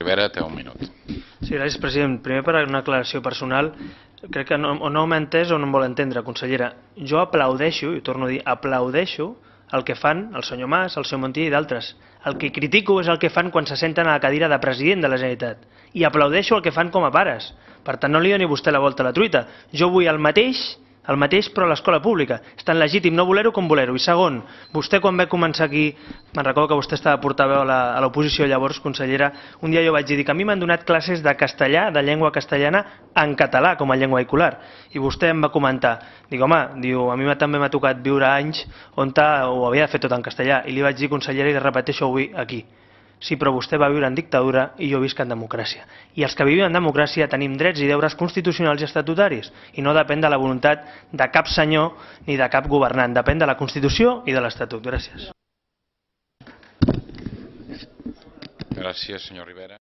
Rivera té un minut. Sí, gràcies, president. Primer per una aclaració personal. Crec que no, no m'ha entès o no em vol entendre, consellera. Jo aplaudeixo, i torno a dir, aplaudeixo el que fan el senyor Mas, el senyor Montilla i d'altres. El que critico és el que fan quan se senten a la cadira de president de la Generalitat. I aplaudeixo el que fan com a pares. Per tant, no li doni vostè la volta a la truita. Jo vull el mateix el mateix, però a l'escola pública. És tan legítim no voler-ho com voler-ho. I segon, vostè quan va començar aquí, me'n recordo que vostè estava portaveu a l'oposició llavors, consellera, un dia jo vaig dir que a mi m'han donat classes de castellà, de llengua castellana, en català, com a llengua vehicular. I vostè em va comentar, dic, home, diu, a mi també m'ha tocat viure anys on ho havia de fer tot en castellà. I li vaig dir, consellera, i repeteixo avui aquí Sí, però vostè va viure en dictadura i jo visc en democràcia. I els que vivim en democràcia tenim drets i deures constitucionals i estatutaris i no depèn de la voluntat de cap senyor ni de cap governant, depèn de la Constitució i de l'Estatut. Gràcies. Gràcies, senyor Rivera.